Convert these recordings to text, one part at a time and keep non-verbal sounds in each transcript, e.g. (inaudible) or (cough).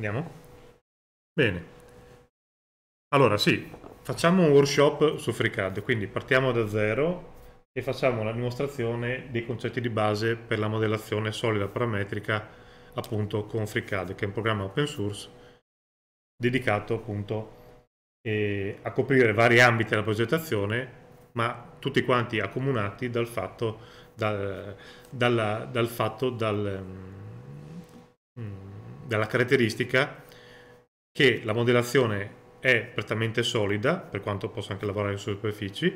Andiamo? Bene. Allora, sì, facciamo un workshop su FreeCAD, quindi partiamo da zero e facciamo la dimostrazione dei concetti di base per la modellazione solida parametrica appunto con FreeCAD, che è un programma open source dedicato appunto eh, a coprire vari ambiti della progettazione, ma tutti quanti accomunati dal fatto, dal, dalla, dal fatto dal, mm, dalla caratteristica che la modellazione è prettamente solida, per quanto possa anche lavorare su superfici,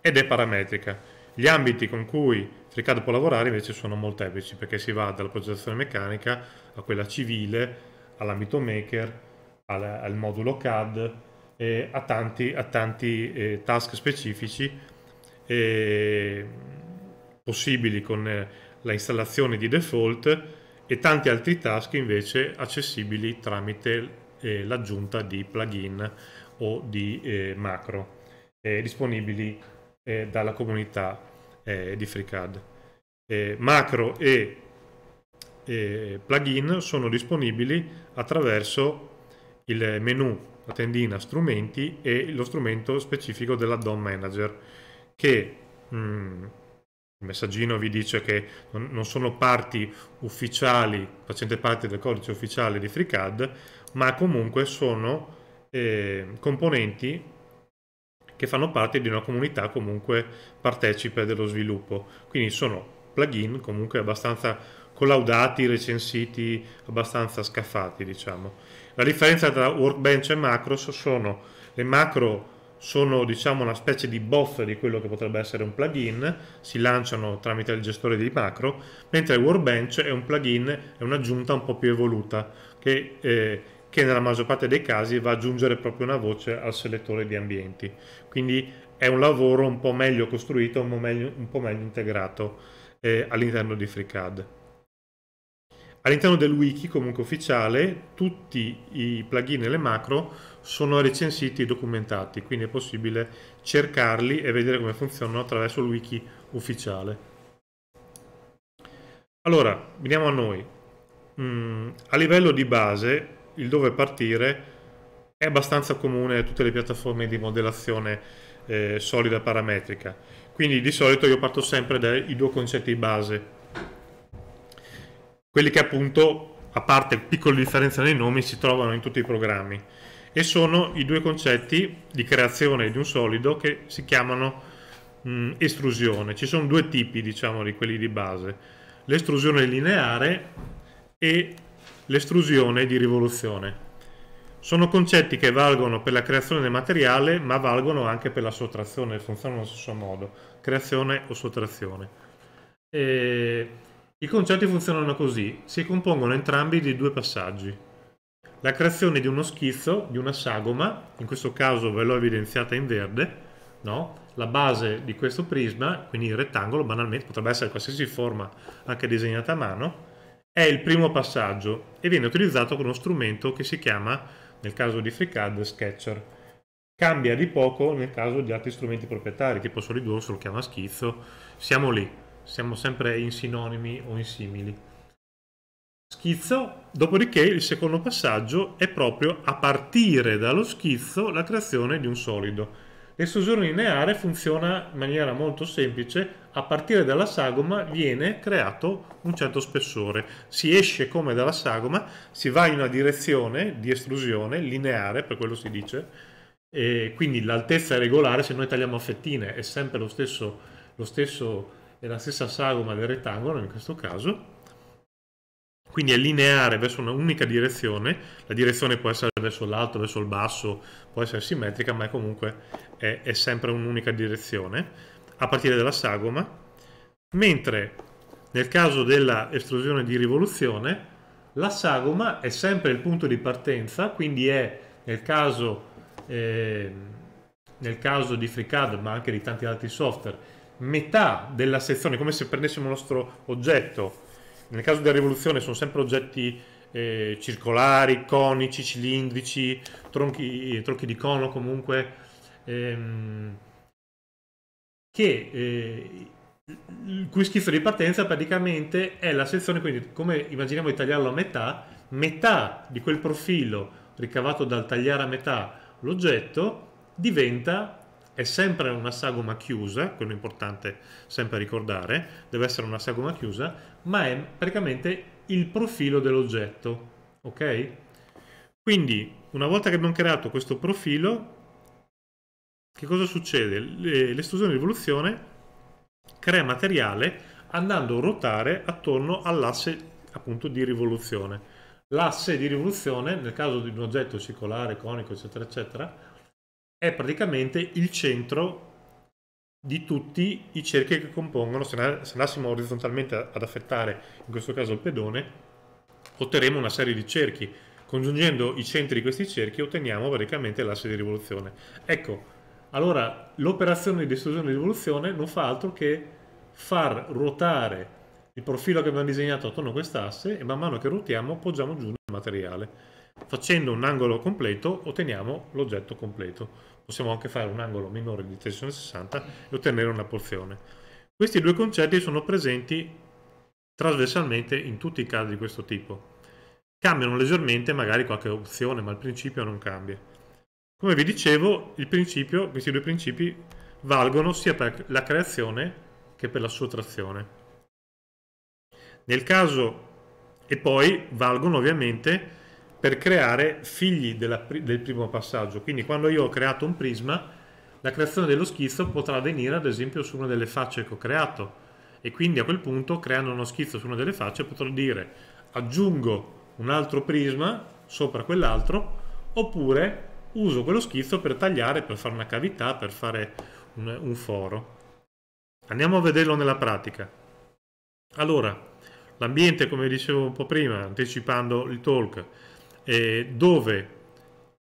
ed è parametrica. Gli ambiti con cui Fricado può lavorare invece sono molteplici, perché si va dalla progettazione meccanica a quella civile, all'ambito maker, al, al modulo CAD, eh, a tanti, a tanti eh, task specifici eh, possibili con eh, la installazione di default e tanti altri task invece accessibili tramite eh, l'aggiunta di plugin o di eh, macro eh, disponibili eh, dalla comunità eh, di FreeCAD. Eh, macro e plugin sono disponibili attraverso il menu, la tendina strumenti e lo strumento specifico della DOM Manager che mh, mm, il messaggino vi dice che non sono parti ufficiali, facente parte del codice ufficiale di FreeCAD, ma comunque sono eh, componenti che fanno parte di una comunità comunque partecipe dello sviluppo. Quindi sono plugin comunque abbastanza collaudati, recensiti, abbastanza scaffati, diciamo. La differenza tra Workbench e Macros sono le macro sono diciamo una specie di boffa di quello che potrebbe essere un plugin, si lanciano tramite il gestore di macro, mentre Workbench è un plugin, è un'aggiunta un po' più evoluta che, eh, che nella maggior parte dei casi va ad aggiungere proprio una voce al selettore di ambienti. Quindi è un lavoro un po' meglio costruito, un po' meglio, un po meglio integrato eh, all'interno di FreeCAD. All'interno del wiki comunque ufficiale tutti i plugin e le macro sono recensiti e documentati, quindi è possibile cercarli e vedere come funzionano attraverso il wiki ufficiale. Allora, veniamo a noi. Mm, a livello di base, il dove partire è abbastanza comune a tutte le piattaforme di modellazione eh, solida parametrica. Quindi di solito io parto sempre dai due concetti base quelli che appunto, a parte piccole differenze nei nomi, si trovano in tutti i programmi. E sono i due concetti di creazione di un solido che si chiamano mh, estrusione. Ci sono due tipi, diciamo, di quelli di base. L'estrusione lineare e l'estrusione di rivoluzione. Sono concetti che valgono per la creazione del materiale, ma valgono anche per la sottrazione, funzionano allo stesso modo, creazione o sottrazione. E i concetti funzionano così, si compongono entrambi di due passaggi. La creazione di uno schizzo, di una sagoma, in questo caso ve l'ho evidenziata in verde, no? la base di questo prisma, quindi il rettangolo, banalmente potrebbe essere qualsiasi forma anche disegnata a mano, è il primo passaggio e viene utilizzato con uno strumento che si chiama, nel caso di FreeCAD, Sketcher. Cambia di poco nel caso di altri strumenti proprietari, tipo SolidWorks lo chiama schizzo, siamo lì siamo sempre in sinonimi o in simili. Schizzo, dopodiché il secondo passaggio è proprio a partire dallo schizzo la creazione di un solido. L'estrusione lineare funziona in maniera molto semplice, a partire dalla sagoma viene creato un certo spessore, si esce come dalla sagoma, si va in una direzione di estrusione lineare, per quello si dice, e quindi l'altezza è regolare, se noi tagliamo a fettine è sempre lo stesso, lo stesso è la stessa sagoma del rettangolo in questo caso, quindi è lineare verso un'unica direzione, la direzione può essere verso l'alto, verso il basso, può essere simmetrica, ma è comunque è, è sempre un'unica direzione, a partire dalla sagoma, mentre nel caso dell'estrusione di rivoluzione la sagoma è sempre il punto di partenza, quindi è nel caso, eh, nel caso di FreeCAD, ma anche di tanti altri software, metà della sezione, come se prendessimo il nostro oggetto. Nel caso della rivoluzione sono sempre oggetti eh, circolari, conici, cilindrici, tronchi, tronchi di cono comunque, ehm, che eh, il cui schizzo di partenza praticamente è la sezione, quindi come immaginiamo di tagliarlo a metà, metà di quel profilo ricavato dal tagliare a metà l'oggetto diventa è sempre una sagoma chiusa, quello importante sempre ricordare, deve essere una sagoma chiusa, ma è praticamente il profilo dell'oggetto, ok? Quindi una volta che abbiamo creato questo profilo, che cosa succede? L'estrusione di rivoluzione crea materiale andando a ruotare attorno all'asse appunto di rivoluzione. L'asse di rivoluzione, nel caso di un oggetto circolare, conico, eccetera, eccetera, è praticamente il centro di tutti i cerchi che compongono, se andassimo orizzontalmente ad affettare in questo caso il pedone, otterremo una serie di cerchi. Congiungendo i centri di questi cerchi otteniamo praticamente l'asse di rivoluzione. Ecco, allora l'operazione di distruzione di rivoluzione non fa altro che far ruotare il profilo che abbiamo disegnato attorno a quest'asse e man mano che ruotiamo poggiamo giù il materiale. Facendo un angolo completo otteniamo l'oggetto completo. Possiamo anche fare un angolo minore di tensione 60 e ottenere una porzione. Questi due concetti sono presenti trasversalmente in tutti i casi di questo tipo. Cambiano leggermente magari qualche opzione, ma il principio non cambia. Come vi dicevo, questi due principi valgono sia per la creazione che per la sottrazione. Nel caso, e poi valgono ovviamente per creare figli della, del primo passaggio. Quindi quando io ho creato un prisma, la creazione dello schizzo potrà avvenire ad esempio su una delle facce che ho creato e quindi a quel punto creando uno schizzo su una delle facce potrò dire aggiungo un altro prisma sopra quell'altro oppure uso quello schizzo per tagliare, per fare una cavità, per fare un, un foro. Andiamo a vederlo nella pratica. Allora, l'ambiente come dicevo un po' prima, anticipando il talk, eh, dove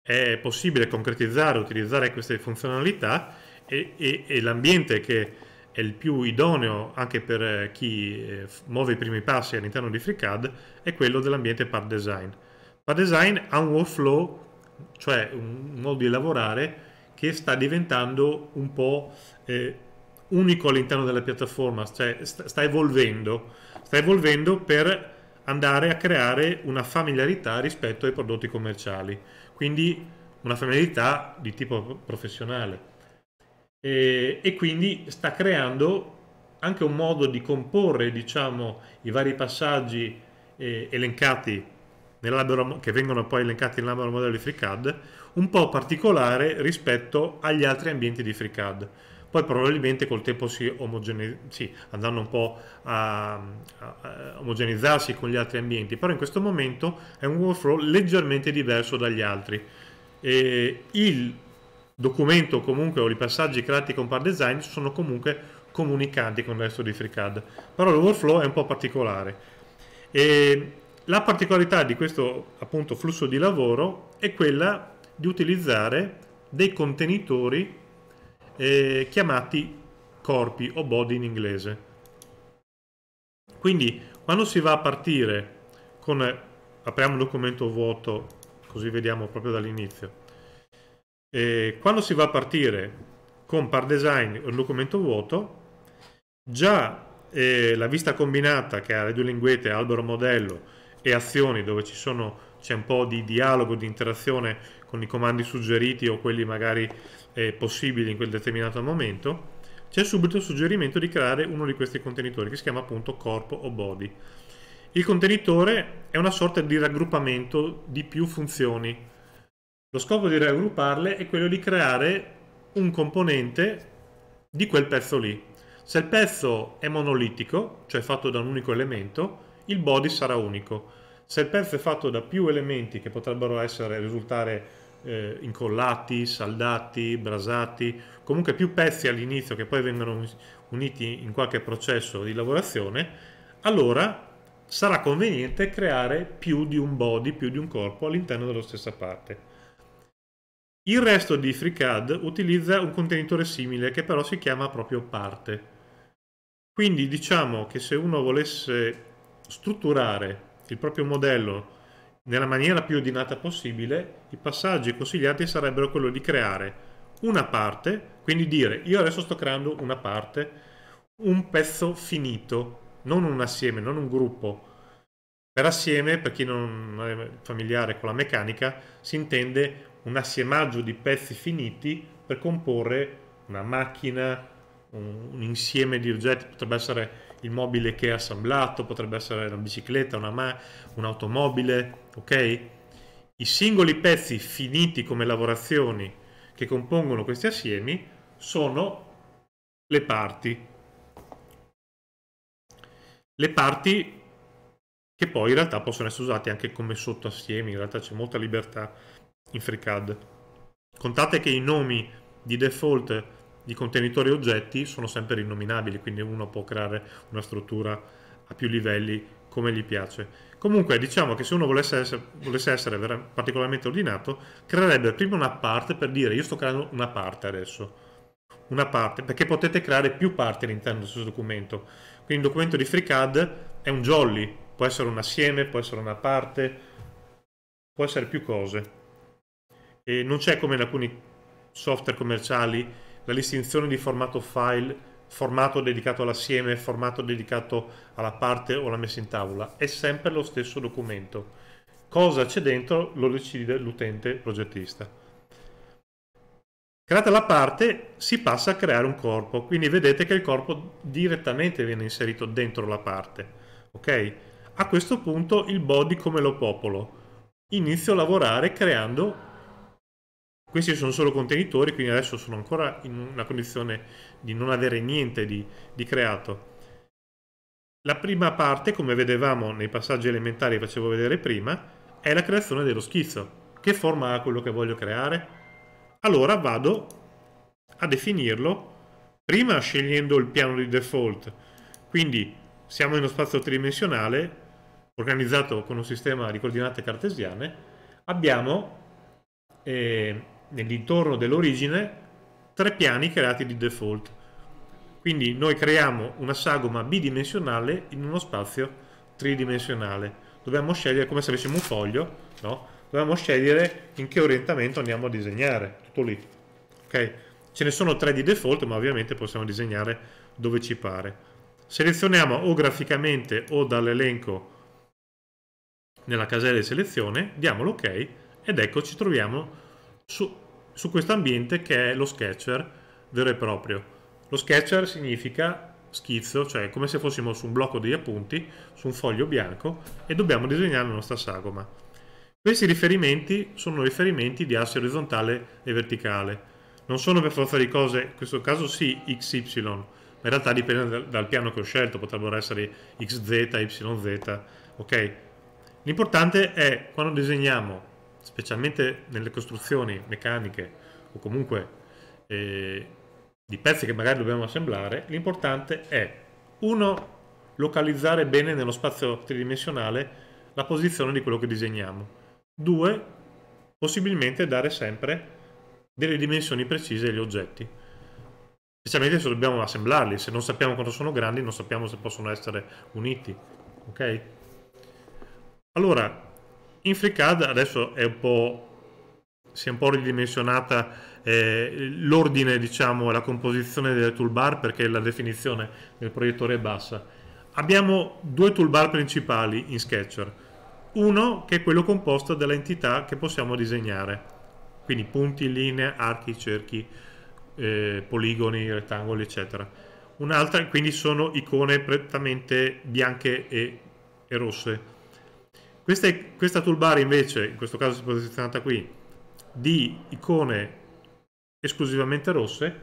è possibile concretizzare, e utilizzare queste funzionalità e, e, e l'ambiente che è il più idoneo anche per eh, chi eh, muove i primi passi all'interno di FreeCAD è quello dell'ambiente Part Design. Part Design ha un workflow, cioè un modo di lavorare che sta diventando un po' eh, unico all'interno della piattaforma, cioè sta, sta evolvendo, sta evolvendo per andare a creare una familiarità rispetto ai prodotti commerciali, quindi una familiarità di tipo professionale. E, e quindi sta creando anche un modo di comporre diciamo, i vari passaggi eh, elencati che vengono poi elencati nell'albero modello di FreeCAD, un po' particolare rispetto agli altri ambienti di FreeCAD poi probabilmente col tempo si sì, andranno un po' a, a, a, omogeneizzarsi con gli altri ambienti, però in questo momento è un workflow leggermente diverso dagli altri. E il documento comunque o i passaggi creati con par Design sono comunque comunicanti con il resto di FreeCAD, però il workflow è un po' particolare. E la particolarità di questo appunto flusso di lavoro è quella di utilizzare dei contenitori eh, chiamati corpi o body in inglese. Quindi quando si va a partire con, apriamo un documento vuoto così vediamo proprio dall'inizio, eh, quando si va a partire con par design un documento vuoto, già eh, la vista combinata che ha le due linguette, albero modello e azioni dove ci sono c'è un po' di dialogo, di interazione con i comandi suggeriti o quelli magari eh, possibili in quel determinato momento, c'è subito il suggerimento di creare uno di questi contenitori che si chiama appunto corpo o body. Il contenitore è una sorta di raggruppamento di più funzioni. Lo scopo di raggrupparle è quello di creare un componente di quel pezzo lì. Se il pezzo è monolitico, cioè fatto da un unico elemento, il body sarà unico. Se il pezzo è fatto da più elementi che potrebbero essere, risultare eh, incollati, saldati, brasati, comunque più pezzi all'inizio che poi vengono uniti in qualche processo di lavorazione, allora sarà conveniente creare più di un body, più di un corpo all'interno della stessa parte. Il resto di FreeCAD utilizza un contenitore simile che però si chiama proprio parte. Quindi diciamo che se uno volesse strutturare il proprio modello nella maniera più ordinata possibile, i passaggi consigliati sarebbero quello di creare una parte, quindi dire io adesso sto creando una parte, un pezzo finito, non un assieme, non un gruppo. Per assieme, per chi non è familiare con la meccanica, si intende un assiemaggio di pezzi finiti per comporre una macchina, un, un insieme di oggetti, potrebbe essere il mobile che è assemblato, potrebbe essere una bicicletta, una ma- un'automobile, ok? I singoli pezzi finiti come lavorazioni che compongono questi assiemi sono le parti. Le parti che poi in realtà possono essere usate anche come sottoassiemi, in realtà c'è molta libertà in FreeCAD. Contate che i nomi di default i contenitori oggetti sono sempre rinnominabili, quindi uno può creare una struttura a più livelli come gli piace. Comunque diciamo che se uno volesse essere, volesse essere particolarmente ordinato, creerebbe prima una parte per dire io sto creando una parte adesso, una parte, perché potete creare più parti all'interno dello stesso documento. Quindi il documento di FreeCAD è un jolly, può essere un assieme, può essere una parte, può essere più cose. E non c'è come in alcuni software commerciali la distinzione di formato file, formato dedicato all'assieme, formato dedicato alla parte o alla messa in tavola, è sempre lo stesso documento. Cosa c'è dentro lo decide l'utente progettista. Creata la parte si passa a creare un corpo, quindi vedete che il corpo direttamente viene inserito dentro la parte. Okay? A questo punto il body come lo popolo? Inizio a lavorare creando questi sono solo contenitori, quindi adesso sono ancora in una condizione di non avere niente di, di creato. La prima parte, come vedevamo nei passaggi elementari che facevo vedere prima, è la creazione dello schizzo. Che forma ha quello che voglio creare? Allora vado a definirlo, prima scegliendo il piano di default. Quindi siamo in uno spazio tridimensionale, organizzato con un sistema di coordinate cartesiane, abbiamo eh, nell'intorno dell'origine tre piani creati di default. Quindi noi creiamo una sagoma bidimensionale in uno spazio tridimensionale. Dobbiamo scegliere come se avessimo un foglio, no? Dobbiamo scegliere in che orientamento andiamo a disegnare, tutto lì. Ok? Ce ne sono tre di default, ma ovviamente possiamo disegnare dove ci pare. Selezioniamo o graficamente o dall'elenco nella casella di selezione, diamo l'ok ok, ed ecco ci troviamo su, su questo ambiente che è lo sketcher vero e proprio. Lo sketcher significa schizzo, cioè come se fossimo su un blocco degli appunti, su un foglio bianco e dobbiamo disegnare la nostra sagoma. Questi riferimenti sono riferimenti di asse orizzontale e verticale. Non sono per forza di cose, in questo caso sì, XY, ma in realtà dipende dal, piano che ho scelto, potrebbero essere XZ, YZ, ok? L'importante è quando disegniamo specialmente nelle costruzioni meccaniche o comunque eh, di pezzi che magari dobbiamo assemblare, l'importante è uno localizzare bene nello spazio tridimensionale la posizione di quello che disegniamo. Due, possibilmente dare sempre delle dimensioni precise agli oggetti. Specialmente se dobbiamo assemblarli, se non sappiamo quanto sono grandi, non sappiamo se possono essere uniti. Ok? Allora, in FreeCAD adesso è un po' si è un po' ridimensionata eh, l'ordine, diciamo, la composizione delle toolbar perché la definizione del proiettore è bassa. Abbiamo due toolbar principali in Sketcher. Uno che è quello composto dall'entità che possiamo disegnare, quindi punti, linee, archi, cerchi, eh, poligoni, rettangoli, eccetera. Un'altra, quindi sono icone prettamente bianche e, e rosse questa, è, questa toolbar invece, in questo caso si è posizionata qui, di icone esclusivamente rosse,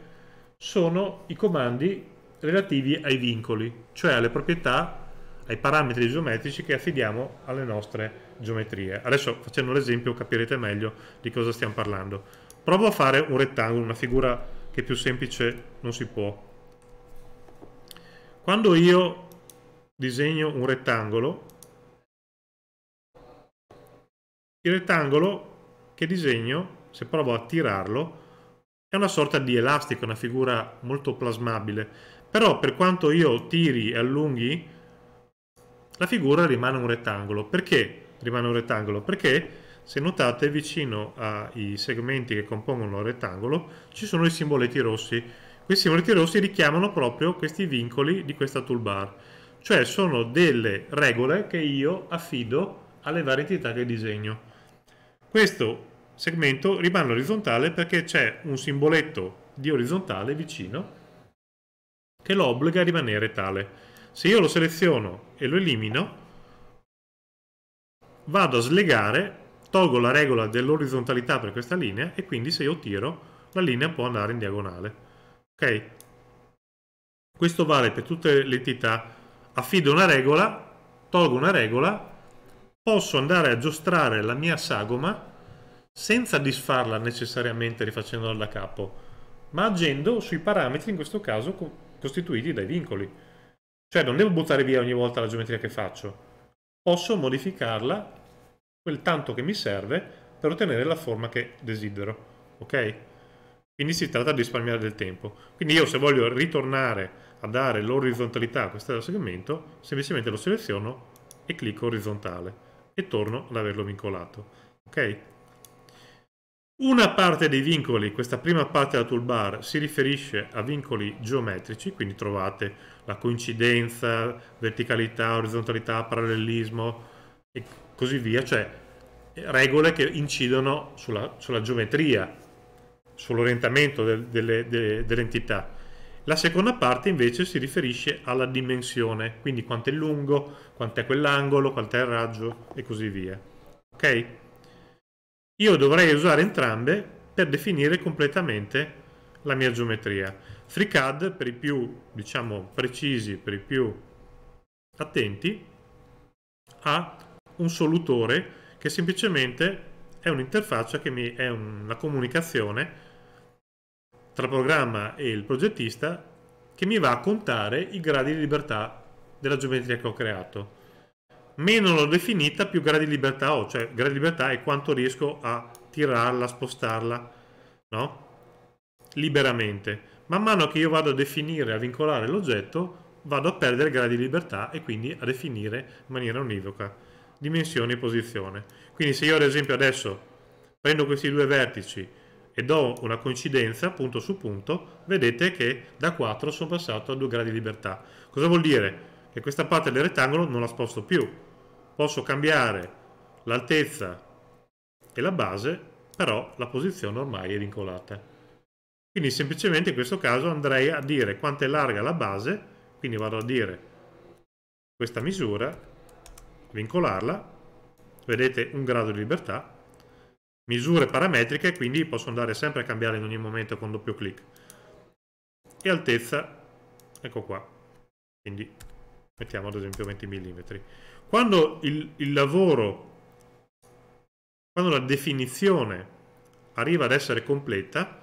sono i comandi relativi ai vincoli, cioè alle proprietà, ai parametri geometrici che affidiamo alle nostre geometrie. Adesso facendo l'esempio capirete meglio di cosa stiamo parlando. Provo a fare un rettangolo, una figura che più semplice non si può. Quando io disegno un rettangolo, Il rettangolo che disegno, se provo a tirarlo, è una sorta di elastica, una figura molto plasmabile. Però per quanto io tiri e allunghi, la figura rimane un rettangolo. Perché rimane un rettangolo? Perché se notate vicino ai segmenti che compongono il rettangolo ci sono i simboletti rossi. Questi simboletti rossi richiamano proprio questi vincoli di questa toolbar, cioè sono delle regole che io affido alle varie entità che disegno. Questo segmento rimane orizzontale perché c'è un simboletto di orizzontale vicino che lo obbliga a rimanere tale. Se io lo seleziono e lo elimino, vado a slegare, tolgo la regola dell'orizzontalità per questa linea e quindi se io tiro la linea può andare in diagonale. Ok? Questo vale per tutte le entità. Affido una regola, tolgo una regola posso andare a giostrare la mia sagoma senza disfarla necessariamente rifacendola da capo, ma agendo sui parametri, in questo caso costituiti dai vincoli. Cioè non devo buttare via ogni volta la geometria che faccio, posso modificarla quel tanto che mi serve per ottenere la forma che desidero. Ok? Quindi si tratta di risparmiare del tempo. Quindi io se voglio ritornare a dare l'orizzontalità a questo segmento, semplicemente lo seleziono e clicco orizzontale e torno ad averlo vincolato. Ok? Una parte dei vincoli, questa prima parte della toolbar, si riferisce a vincoli geometrici, quindi trovate la coincidenza, verticalità, orizzontalità, parallelismo e così via, cioè regole che incidono sulla, sulla geometria, sull'orientamento del, dell'entità. La seconda parte invece si riferisce alla dimensione, quindi quanto è lungo, quanto è quell'angolo, quanto è il raggio e così via. Ok? Io dovrei usare entrambe per definire completamente la mia geometria. FreeCAD, per i più, diciamo, precisi, per i più attenti, ha un solutore che semplicemente è un'interfaccia che mi è una comunicazione tra programma e il progettista che mi va a contare i gradi di libertà della geometria che ho creato. Meno l'ho definita, più gradi di libertà ho, cioè gradi di libertà è quanto riesco a tirarla, spostarla, no? Liberamente. Man mano che io vado a definire, a vincolare l'oggetto, vado a perdere gradi di libertà e quindi a definire in maniera univoca dimensione e posizione. Quindi se io ad esempio adesso prendo questi due vertici e do una coincidenza punto su punto, vedete che da 4 sono passato a 2 gradi di libertà. Cosa vuol dire? Che questa parte del rettangolo non la sposto più. Posso cambiare l'altezza e la base, però la posizione ormai è vincolata. Quindi semplicemente in questo caso andrei a dire quanto è larga la base, quindi vado a dire questa misura, vincolarla, vedete un grado di libertà, misure parametriche, quindi posso andare sempre a cambiare in ogni momento con doppio clic. E altezza, ecco qua, quindi mettiamo ad esempio 20 mm. Quando il, il lavoro, quando la definizione arriva ad essere completa,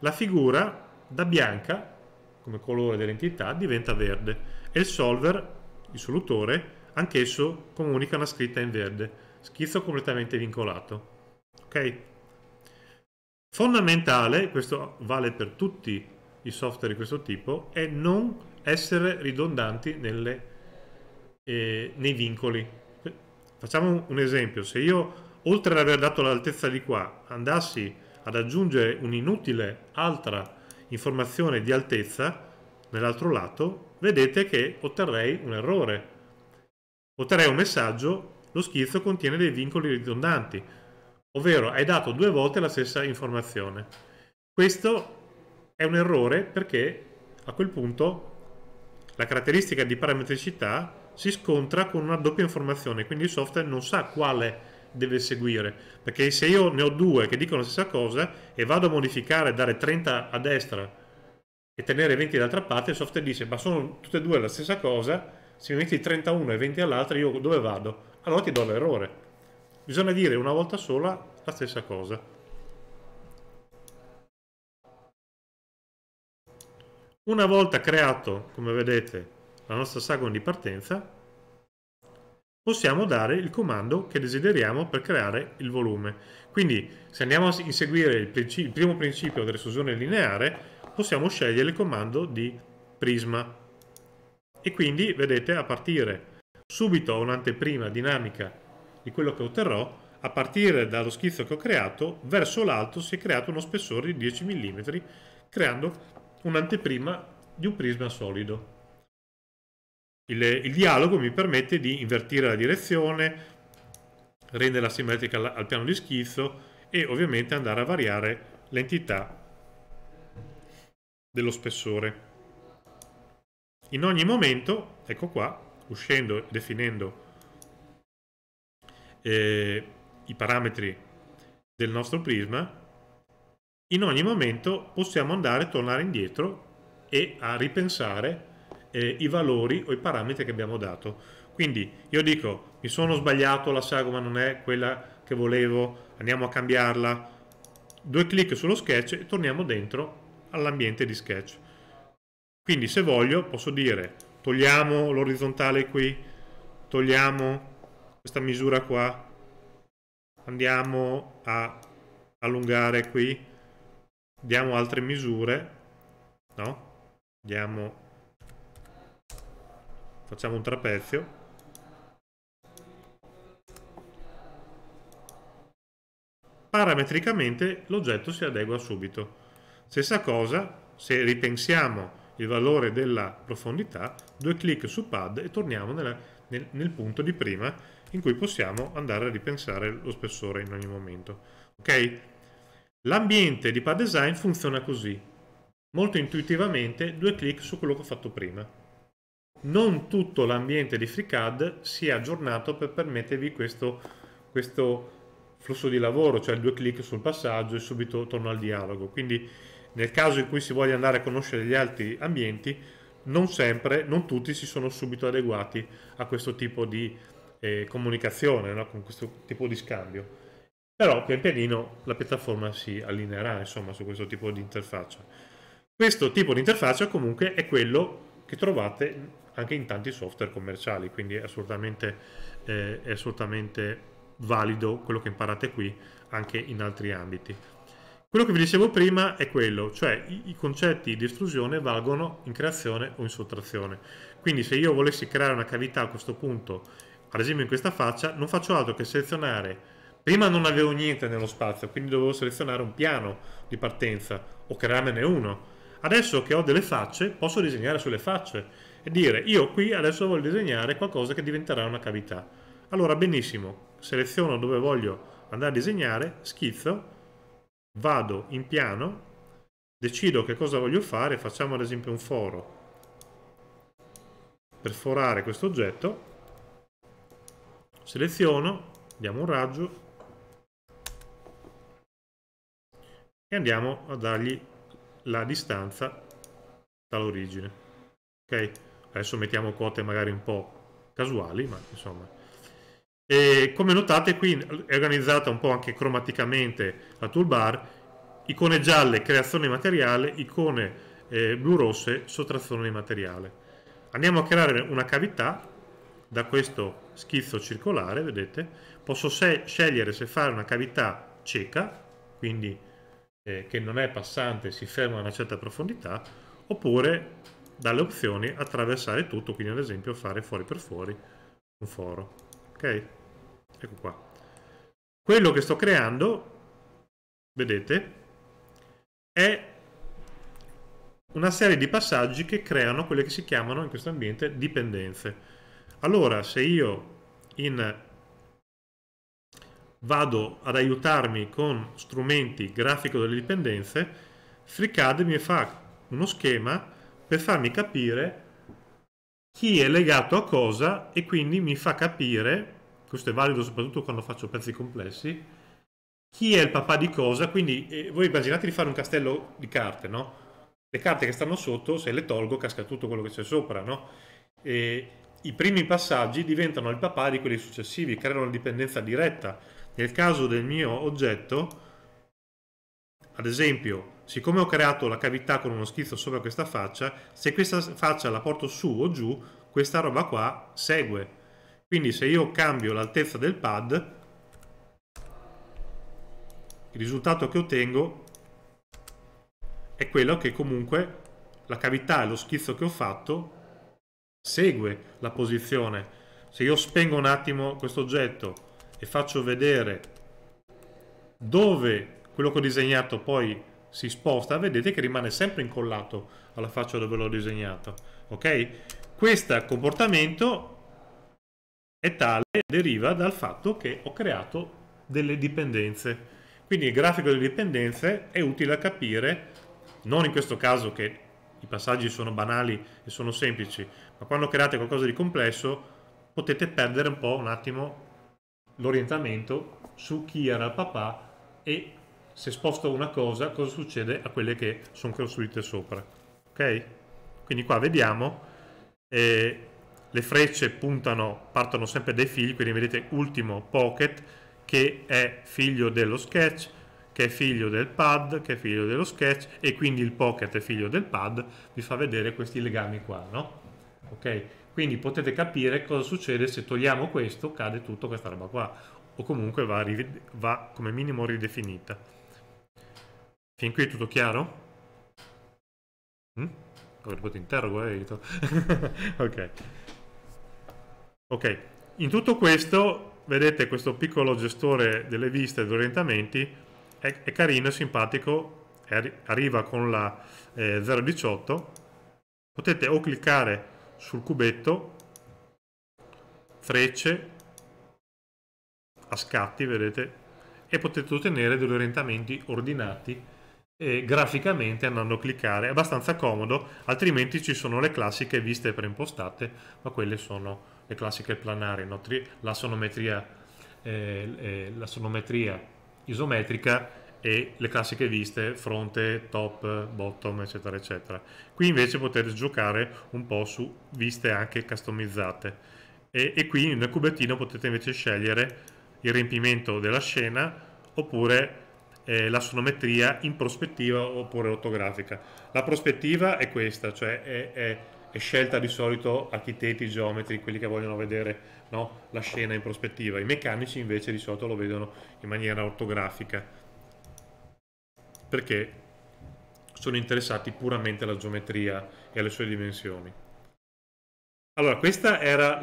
la figura da bianca, come colore dell'entità, diventa verde e il solver, il solutore, anch'esso comunica una scritta in verde, schizzo completamente vincolato. Ok? Fondamentale, questo vale per tutti i software di questo tipo, è non essere ridondanti nelle, eh, nei vincoli. Facciamo un esempio, se io oltre ad aver dato l'altezza di qua andassi ad aggiungere un'inutile altra informazione di altezza nell'altro lato, vedete che otterrei un errore. Otterrei un messaggio, lo schizzo contiene dei vincoli ridondanti ovvero hai dato due volte la stessa informazione. Questo è un errore perché a quel punto la caratteristica di parametricità si scontra con una doppia informazione, quindi il software non sa quale deve seguire, perché se io ne ho due che dicono la stessa cosa e vado a modificare, dare 30 a destra e tenere 20 dall'altra parte, il software dice ma sono tutte e due la stessa cosa, se mi metti 31 e 20 all'altra io dove vado? Allora ti do l'errore bisogna dire una volta sola la stessa cosa. Una volta creato, come vedete, la nostra sagoma di partenza, possiamo dare il comando che desideriamo per creare il volume. Quindi se andiamo a inseguire il, principi il primo principio dell'esclusione lineare, possiamo scegliere il comando di prisma. E quindi, vedete, a partire subito un'anteprima dinamica di quello che otterrò, a partire dallo schizzo che ho creato, verso l'alto si è creato uno spessore di 10 mm, creando un'anteprima di un prisma solido. Il, il, dialogo mi permette di invertire la direzione, renderla simmetrica al, al piano di schizzo e ovviamente andare a variare l'entità dello spessore. In ogni momento, ecco qua, uscendo e definendo eh, i parametri del nostro prisma, in ogni momento possiamo andare, tornare indietro e a ripensare eh, i valori o i parametri che abbiamo dato. Quindi io dico, mi sono sbagliato, la sagoma non è quella che volevo, andiamo a cambiarla, due clic sullo sketch e torniamo dentro all'ambiente di sketch. Quindi se voglio posso dire togliamo l'orizzontale qui, togliamo questa misura qua andiamo a allungare qui diamo altre misure no? diamo facciamo un trapezio parametricamente l'oggetto si adegua subito stessa cosa se ripensiamo il valore della profondità due clic su pad e torniamo nella, nel, nel punto di prima in cui possiamo andare a ripensare lo spessore in ogni momento. Okay? L'ambiente di pad design funziona così. Molto intuitivamente due clic su quello che ho fatto prima. Non tutto l'ambiente di FreeCAD si è aggiornato per permettervi questo, questo flusso di lavoro, cioè due clic sul passaggio e subito torno al dialogo. Quindi nel caso in cui si voglia andare a conoscere gli altri ambienti, non sempre, non tutti si sono subito adeguati a questo tipo di eh, comunicazione, no? con questo tipo di scambio. Però pian pianino la piattaforma si allineerà insomma, su questo tipo di interfaccia. Questo tipo di interfaccia comunque è quello che trovate anche in tanti software commerciali, quindi è assolutamente, eh, è assolutamente valido quello che imparate qui anche in altri ambiti. Quello che vi dicevo prima è quello, cioè i, concetti di estrusione valgono in creazione o in sottrazione. Quindi se io volessi creare una cavità a questo punto ad esempio in questa faccia, non faccio altro che selezionare. Prima non avevo niente nello spazio, quindi dovevo selezionare un piano di partenza o crearmene uno. Adesso che ho delle facce, posso disegnare sulle facce e dire io qui adesso voglio disegnare qualcosa che diventerà una cavità. Allora benissimo, seleziono dove voglio andare a disegnare, schizzo, vado in piano, decido che cosa voglio fare, facciamo ad esempio un foro perforare questo oggetto seleziono, diamo un raggio e andiamo a dargli la distanza dall'origine. Ok? Adesso mettiamo quote magari un po' casuali, ma insomma. E come notate qui è organizzata un po' anche cromaticamente la toolbar, icone gialle creazione di materiale, icone eh, blu rosse sottrazione di materiale. Andiamo a creare una cavità da questo schizzo circolare, vedete, posso se scegliere se fare una cavità cieca, quindi eh, che non è passante, si ferma a una certa profondità, oppure dalle opzioni attraversare tutto, quindi ad esempio fare fuori per fuori un foro. Ok? Ecco qua. Quello che sto creando, vedete, è una serie di passaggi che creano quelle che si chiamano in questo ambiente dipendenze. Allora, se io in, vado ad aiutarmi con strumenti grafico delle dipendenze, FreeCAD mi fa uno schema per farmi capire chi è legato a cosa e quindi mi fa capire, questo è valido soprattutto quando faccio pezzi complessi, chi è il papà di cosa, quindi eh, voi immaginate di fare un castello di carte, no? Le carte che stanno sotto, se le tolgo, casca tutto quello che c'è sopra, no? E i primi passaggi diventano il papà di quelli successivi, creano una dipendenza diretta. Nel caso del mio oggetto, ad esempio, siccome ho creato la cavità con uno schizzo sopra questa faccia, se questa faccia la porto su o giù, questa roba qua segue. Quindi se io cambio l'altezza del pad, il risultato che ottengo è quello che comunque la cavità e lo schizzo che ho fatto segue la posizione. Se io spengo un attimo questo oggetto e faccio vedere dove quello che ho disegnato poi si sposta, vedete che rimane sempre incollato alla faccia dove l'ho disegnato. Ok? Questo comportamento è tale, deriva dal fatto che ho creato delle dipendenze. Quindi il grafico delle dipendenze è utile a capire, non in questo caso che i passaggi sono banali e sono semplici, ma quando create qualcosa di complesso potete perdere un po' un attimo l'orientamento su chi era il papà e se sposto una cosa cosa succede a quelle che sono costruite sopra. Ok? Quindi qua vediamo eh, le frecce puntano, partono sempre dai figli, quindi vedete ultimo pocket che è figlio dello sketch, che è figlio del pad, che è figlio dello sketch e quindi il pocket è figlio del pad, vi fa vedere questi legami qua, no? Ok? Quindi potete capire cosa succede se togliamo questo, cade tutta questa roba qua, o comunque va, va come minimo ridefinita. Fin qui è tutto chiaro? Mm? Ho ti interrogo, eh? (laughs) ok. Ok, in tutto questo vedete questo piccolo gestore delle viste e degli orientamenti è, è carino, è simpatico, è, arriva con la eh, 0.18, potete o cliccare sul cubetto, frecce, a scatti, vedete, e potete ottenere degli orientamenti ordinati eh, graficamente andando a cliccare. È abbastanza comodo, altrimenti ci sono le classiche viste preimpostate, ma quelle sono le classiche planari, no? la sonometria, eh, eh, la sonometria isometrica e le classiche viste fronte, top, bottom, eccetera, eccetera. Qui invece potete giocare un po' su viste anche customizzate. E, e qui nel cubettino potete invece scegliere il riempimento della scena oppure eh, la sonometria in prospettiva oppure ortografica. La prospettiva è questa, cioè è, è, è scelta di solito architetti, geometri, quelli che vogliono vedere no? la scena in prospettiva. I meccanici invece di solito lo vedono in maniera ortografica perché sono interessati puramente alla geometria e alle sue dimensioni. Allora, questa era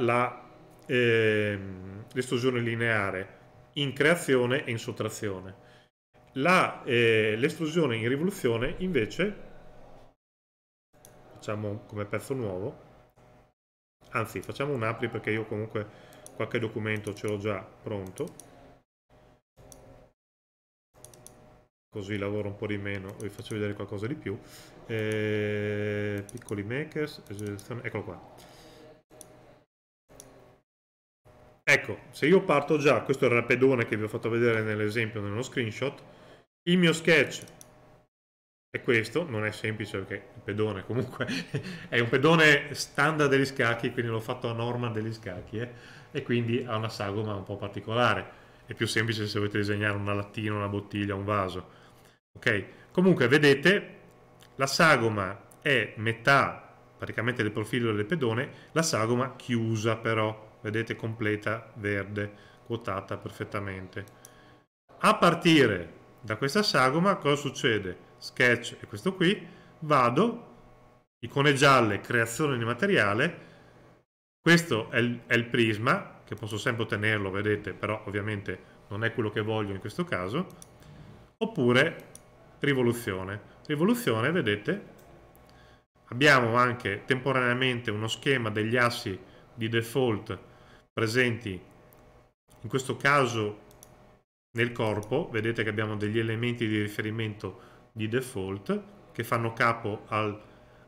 ehm, l'estrusione eh, lineare in creazione e in sottrazione. L'estrusione eh, in rivoluzione invece, facciamo come pezzo nuovo, anzi facciamo un apri perché io comunque qualche documento ce l'ho già pronto così lavoro un po' di meno vi faccio vedere qualcosa di più eh, piccoli makers eccolo qua Ecco, se io parto già, questo era il pedone che vi ho fatto vedere nell'esempio, nello screenshot, il mio sketch è questo, non è semplice perché il pedone comunque (laughs) è un pedone standard degli scacchi, quindi l'ho fatto a norma degli scacchi eh? e quindi ha una sagoma un po' particolare. È più semplice se volete disegnare una lattina, una bottiglia, un vaso. Ok, comunque vedete la sagoma è metà praticamente del profilo del pedone, la sagoma chiusa però, vedete completa, verde, quotata perfettamente. A partire da questa sagoma cosa succede? sketch è questo qui, vado, icone gialle, creazione di materiale, questo è il, è il prisma, che posso sempre ottenerlo, vedete, però ovviamente non è quello che voglio in questo caso, oppure rivoluzione. Rivoluzione, vedete, abbiamo anche temporaneamente uno schema degli assi di default presenti, in questo caso nel corpo, vedete che abbiamo degli elementi di riferimento di default che fanno capo al,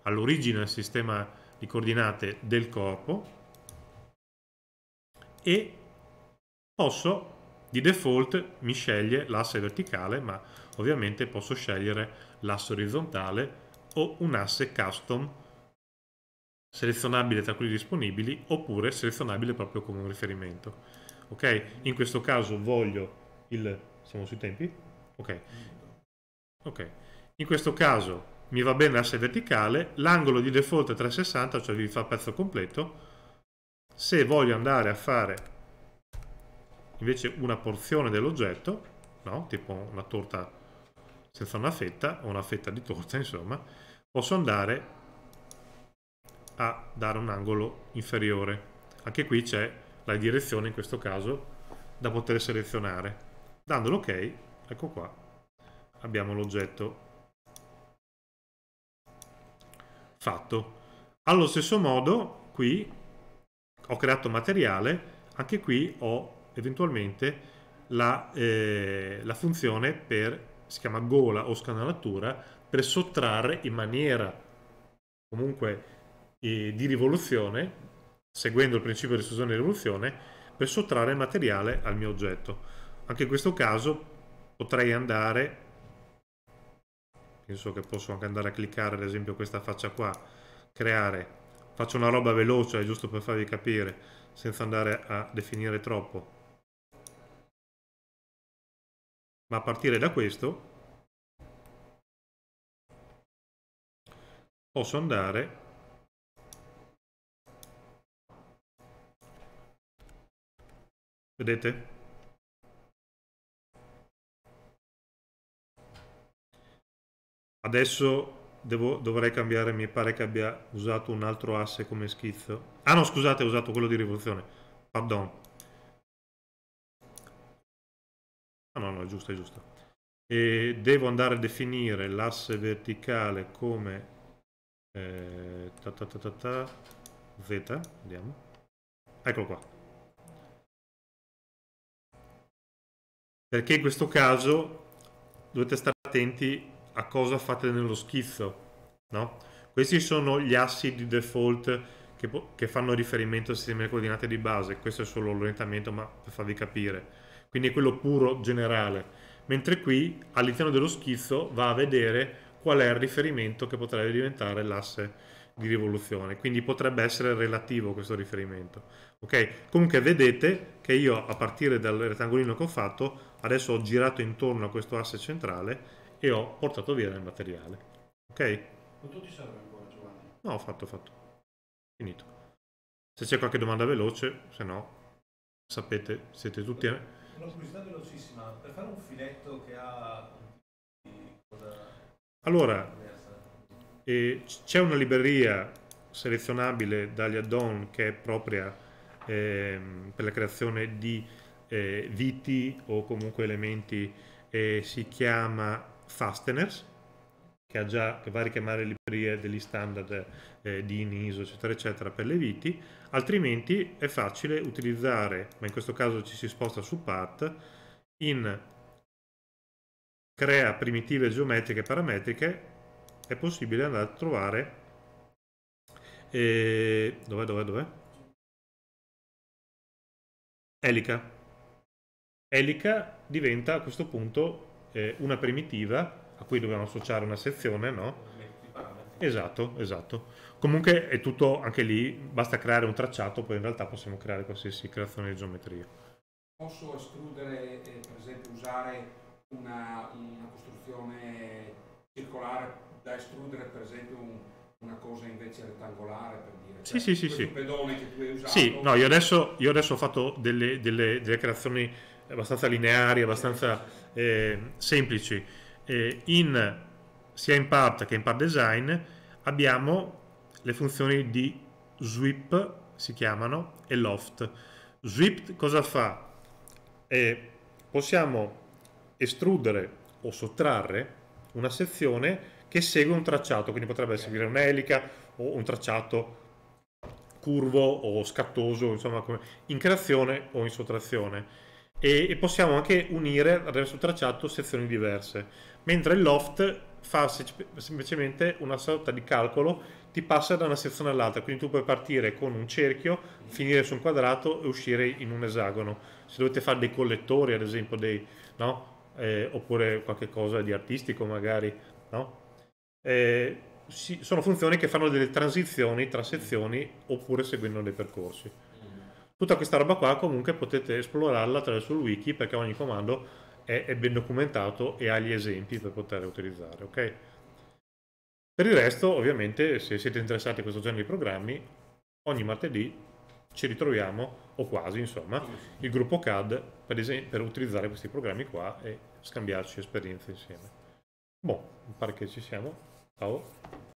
all'origine del sistema di coordinate del corpo e posso di default mi sceglie l'asse verticale ma ovviamente posso scegliere l'asse orizzontale o un asse custom selezionabile tra quelli disponibili oppure selezionabile proprio come un riferimento ok in questo caso voglio il siamo sui tempi ok Ok, in questo caso mi va bene l'asse verticale, l'angolo di default è 360, cioè vi fa pezzo completo. Se voglio andare a fare invece una porzione dell'oggetto, no? tipo una torta senza una fetta, o una fetta di torta, (laughs) insomma, posso andare a dare un angolo inferiore. Anche qui c'è la direzione, in questo caso, da poter selezionare. Dando l'ok, ok, ecco qua, abbiamo l'oggetto fatto. Allo stesso modo qui ho creato materiale, anche qui ho eventualmente la, eh, la funzione per, si chiama gola o scanalatura, per sottrarre in maniera comunque eh, di rivoluzione, seguendo il principio di esclusione e rivoluzione, per sottrarre materiale al mio oggetto. Anche in questo caso potrei andare penso che posso anche andare a cliccare ad esempio questa faccia qua, creare, faccio una roba veloce, giusto per farvi capire, senza andare a definire troppo. Ma a partire da questo posso andare vedete Adesso devo, dovrei cambiare, mi pare che abbia usato un altro asse come schizzo. Ah no, scusate, ho usato quello di rivoluzione. Pardon. Ah no, no, è giusto, è giusto. E devo andare a definire l'asse verticale come eh, ta, ta, ta, ta Z, vediamo. Eccolo qua. Perché in questo caso dovete stare attenti a cosa fate nello schizzo. No? Questi sono gli assi di default che, che fanno riferimento al sistema di coordinate di base. Questo è solo l'orientamento, ma per farvi capire. Quindi è quello puro generale. Mentre qui all'interno dello schizzo va a vedere qual è il riferimento che potrebbe diventare l'asse di rivoluzione, quindi potrebbe essere relativo questo riferimento. Ok, comunque vedete che io a partire dal rettangolino che ho fatto, adesso ho girato intorno a questo asse centrale e ho portato via del materiale. Ok? Non tutti serve ancora Giovanni? No, ho fatto, ho fatto. Finito. Se c'è qualche domanda veloce, se no, sapete, siete tutti... Una curiosità velocissima, per fare un filetto che ha... Allora, c'è una libreria selezionabile dagli add-on che è propria eh, per la creazione di eh, viti o comunque elementi eh, si chiama fasteners, che, già, che va a richiamare le librerie degli standard eh, di INISO, eccetera, eccetera, per le viti, altrimenti è facile utilizzare, ma in questo caso ci si sposta su path, in crea primitive geometriche parametriche, è possibile andare a trovare eh, dov'è, dov'è, dov'è? Elica. Elica diventa a questo punto eh, una primitiva a cui dobbiamo associare una sezione, no? Esatto, esatto. Comunque è tutto anche lì, basta creare un tracciato, poi in realtà possiamo creare qualsiasi creazione di geometria. Posso estrudere, eh, per esempio, usare una, una, costruzione circolare da estrudere, per esempio, un, una cosa invece rettangolare per dire. Sì, cioè, sì, sì, sì. pedone che tu hai usato. Sì, no, io adesso, io adesso ho fatto delle, delle, delle creazioni abbastanza lineari, abbastanza eh, semplici eh, in, sia in part che in part design abbiamo le funzioni di sweep si chiamano e loft sweep cosa fa? Eh, possiamo estrudere o sottrarre una sezione che segue un tracciato quindi potrebbe seguire un'elica o un tracciato curvo o scattoso insomma in creazione o in sottrazione e, e possiamo anche unire attraverso il tracciato sezioni diverse, mentre il loft fa semplicemente una sorta di calcolo, ti passa da una sezione all'altra, quindi tu puoi partire con un cerchio, finire su un quadrato e uscire in un esagono. Se dovete fare dei collettori, ad esempio, dei, no? eh, oppure qualche cosa di artistico magari, no? eh, sì, sono funzioni che fanno delle transizioni tra sezioni oppure seguendo dei percorsi. Tutta questa roba qua comunque potete esplorarla attraverso il wiki perché ogni comando è, è ben documentato e ha gli esempi per poter utilizzare, ok? Per il resto, ovviamente, se siete interessati a questo genere di programmi, ogni martedì ci ritroviamo, o quasi insomma, il gruppo CAD per, esempio, per utilizzare questi programmi qua e scambiarci esperienze insieme. Boh, mi pare che ci siamo. Ciao!